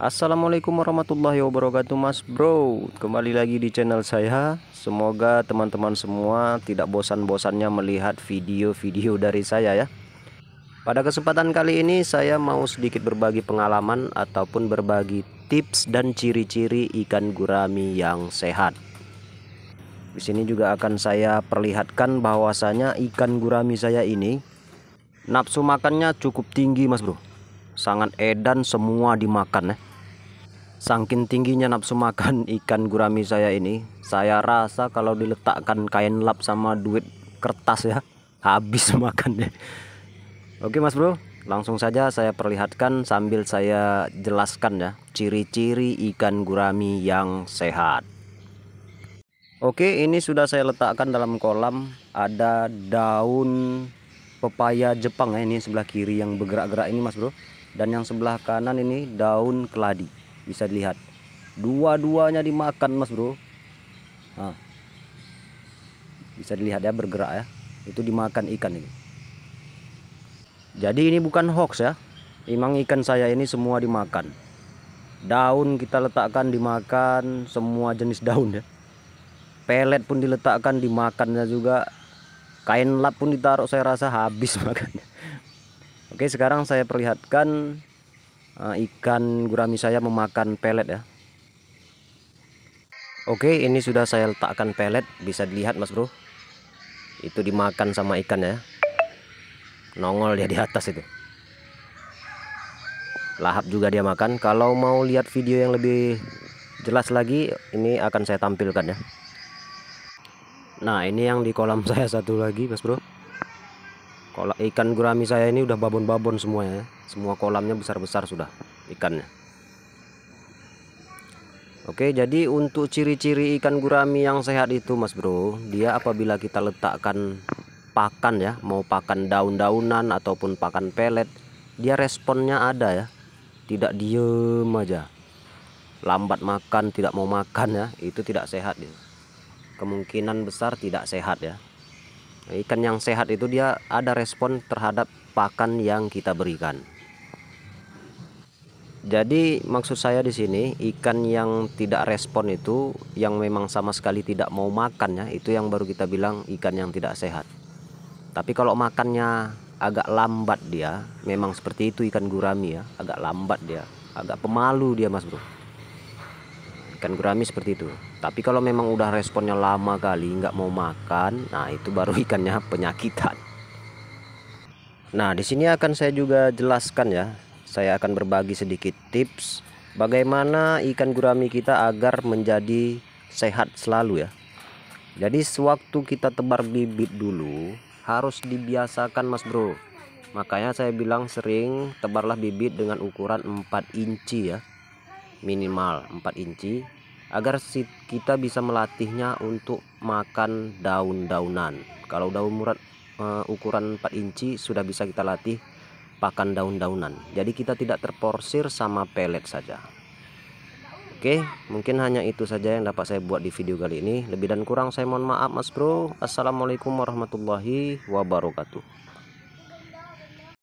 Assalamualaikum warahmatullahi wabarakatuh mas bro Kembali lagi di channel saya Semoga teman-teman semua tidak bosan-bosannya melihat video-video dari saya ya Pada kesempatan kali ini saya mau sedikit berbagi pengalaman Ataupun berbagi tips dan ciri-ciri ikan gurami yang sehat Di sini juga akan saya perlihatkan bahwasanya ikan gurami saya ini Nafsu makannya cukup tinggi mas bro sangat edan semua dimakan ya. Sangkin tingginya nafsu makan ikan gurami saya ini, saya rasa kalau diletakkan kain lap sama duit kertas ya, habis makannya. Oke Mas Bro, langsung saja saya perlihatkan sambil saya jelaskan ya ciri-ciri ikan gurami yang sehat. Oke, ini sudah saya letakkan dalam kolam ada daun pepaya Jepang ya ini sebelah kiri yang bergerak-gerak ini Mas Bro dan yang sebelah kanan ini daun keladi bisa dilihat dua-duanya dimakan mas bro nah, bisa dilihat ya bergerak ya itu dimakan ikan ini jadi ini bukan hoax ya memang ikan saya ini semua dimakan daun kita letakkan dimakan semua jenis daun ya pelet pun diletakkan dimakannya juga kain lap pun ditaruh saya rasa habis makannya oke sekarang saya perlihatkan Eh, ikan gurami saya memakan pelet ya Oke ini sudah saya letakkan pelet bisa dilihat mas bro itu dimakan sama ikan ya nongol dia di atas itu lahap juga dia makan kalau mau lihat video yang lebih jelas lagi ini akan saya tampilkan ya nah ini yang di kolam saya satu lagi mas bro kalau ikan gurami saya ini udah babon-babon semuanya ya semua kolamnya besar-besar sudah ikannya Oke jadi untuk ciri-ciri ikan gurami yang sehat itu mas bro dia apabila kita letakkan pakan ya mau pakan daun-daunan ataupun pakan pelet dia responnya ada ya tidak diem aja lambat makan tidak mau makan ya itu tidak sehat ya. kemungkinan besar tidak sehat ya ikan yang sehat itu dia ada respon terhadap pakan yang kita berikan jadi maksud saya di sini ikan yang tidak respon itu yang memang sama sekali tidak mau makan ya itu yang baru kita bilang ikan yang tidak sehat. Tapi kalau makannya agak lambat dia, memang seperti itu ikan gurami ya, agak lambat dia, agak pemalu dia Mas Bro. Ikan gurami seperti itu. Tapi kalau memang udah responnya lama kali nggak mau makan, nah itu baru ikannya penyakitan. Nah di sini akan saya juga jelaskan ya saya akan berbagi sedikit tips bagaimana ikan gurami kita agar menjadi sehat selalu ya jadi sewaktu kita tebar bibit dulu harus dibiasakan mas bro makanya saya bilang sering tebarlah bibit dengan ukuran 4 inci ya minimal 4 inci agar kita bisa melatihnya untuk makan daun-daunan kalau daun murat uh, eh, ukuran 4 inci sudah bisa kita latih pakan daun-daunan jadi kita tidak terporsir sama pelet saja Oke, mungkin hanya itu saja yang dapat saya buat di video kali ini. Lebih dan kurang saya mohon maaf Mas Bro. Assalamualaikum warahmatullahi wabarakatuh.